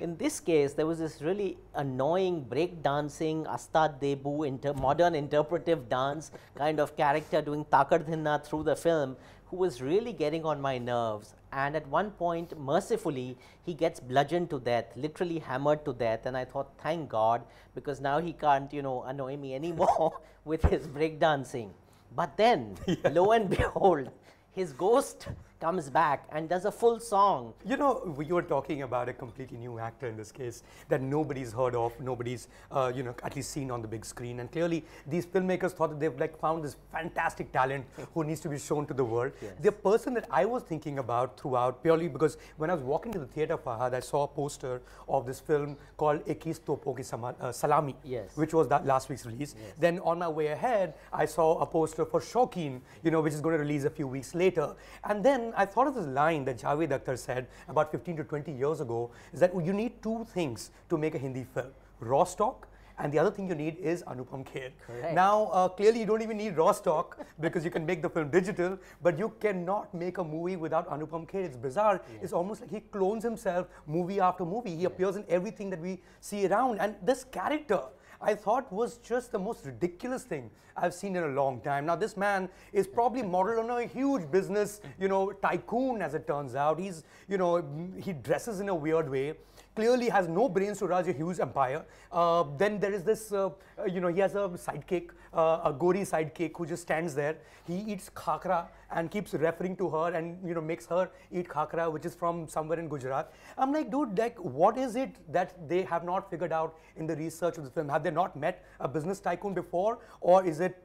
In this case, there was this really annoying break dancing, Astad Debu, inter modern interpretive dance kind of character doing Takardhinna through the film who was really getting on my nerves. And at one point, mercifully, he gets bludgeoned to death, literally hammered to death. And I thought, thank God, because now he can't, you know, annoy me anymore with his break dancing. But then, yeah. lo and behold, his ghost comes back and does a full song. You know, you were talking about a completely new actor in this case that nobody's heard of, nobody's, uh, you know, at least seen on the big screen. And clearly, these filmmakers thought that they've like found this fantastic talent who needs to be shown to the world. Yes. The person that I was thinking about throughout, purely because when I was walking to the theater, Fahad, I saw a poster of this film called Ekis Topo Ki uh, Salami, yes. which was that last week's release. Yes. Then on my way ahead, I saw a poster for Shokin, you know, which is going to release a few weeks later. And then I thought of this line that Javed Akhtar said about 15 to 20 years ago, is that you need two things to make a Hindi film, raw stock and the other thing you need is Anupam Kher. Correct. Now, uh, clearly you don't even need raw stock because you can make the film digital, but you cannot make a movie without Anupam Kher. It's bizarre. Yeah. It's almost like he clones himself movie after movie. He yeah. appears in everything that we see around. And this character, I thought was just the most ridiculous thing I've seen in a long time. Now, this man is probably modeled on a huge business, you know, tycoon, as it turns out. He's, you know, he dresses in a weird way clearly has no brains to run a huge empire. Uh, then there is this, uh, uh you know, he has a sidekick, uh, a gory sidekick who just stands there. He eats khakra and keeps referring to her and, you know, makes her eat khakra, which is from somewhere in Gujarat. I'm like, dude, like, what is it that they have not figured out in the research of the film? Have have they not met a business tycoon before? Or is it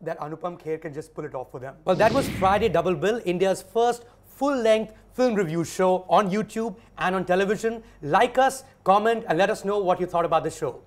that Anupam Kher can just pull it off for them? Well, that was Friday Double Bill, India's first full-length film review show on YouTube and on television. Like us, comment, and let us know what you thought about the show.